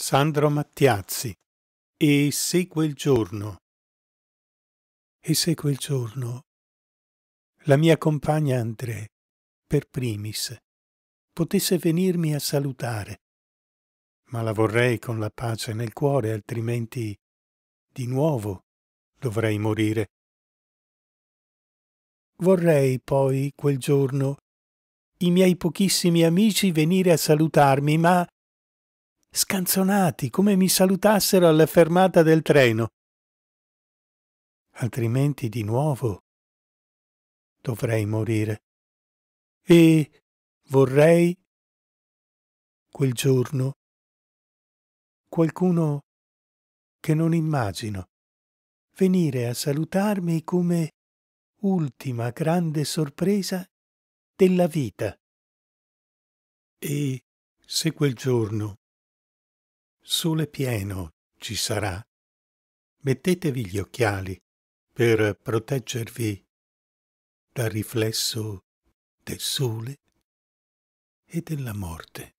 Sandro Mattiazzi e se quel giorno. E se quel giorno. La mia compagna André, per primis, potesse venirmi a salutare, ma la vorrei con la pace nel cuore, altrimenti di nuovo dovrei morire. Vorrei poi quel giorno i miei pochissimi amici venire a salutarmi, ma scanzonati, come mi salutassero alla fermata del treno. Altrimenti di nuovo dovrei morire. E vorrei quel giorno qualcuno che non immagino venire a salutarmi come ultima grande sorpresa della vita. E se quel giorno sole pieno ci sarà. Mettetevi gli occhiali per proteggervi dal riflesso del sole e della morte.